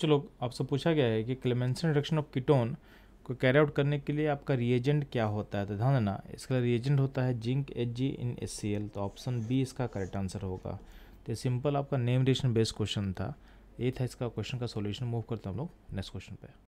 चलो आपसे पूछा गया है कि क्लेमेंसन रिडक्शन ऑफ कीटोन को कैरी आउट करने के लिए आपका रिएजेंट क्या होता है तो ध्यान देना इसका रिएजेंट होता है zinc H G in S C L तो ऑप्शन बी इसका करेक्ट आंसर होगा तो सिंपल आपका नेम रिएक्शन बेस्ड क्वेश्चन था ये था इसका क्वेश्चन का सोल्यूशन मूव करते हम लोग नेक्स्ट क्वेश्चन पे